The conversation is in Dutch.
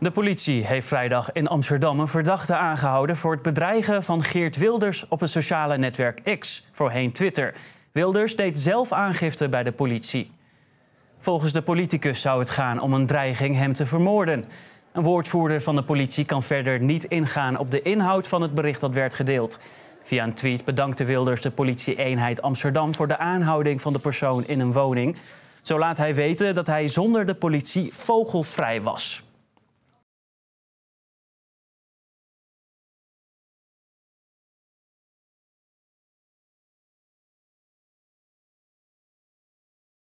De politie heeft vrijdag in Amsterdam een verdachte aangehouden voor het bedreigen van Geert Wilders op het sociale netwerk X, voorheen Twitter. Wilders deed zelf aangifte bij de politie. Volgens de politicus zou het gaan om een dreiging hem te vermoorden. Een woordvoerder van de politie kan verder niet ingaan op de inhoud van het bericht dat werd gedeeld. Via een tweet bedankte Wilders de politie-eenheid Amsterdam voor de aanhouding van de persoon in een woning. Zo laat hij weten dat hij zonder de politie vogelvrij was.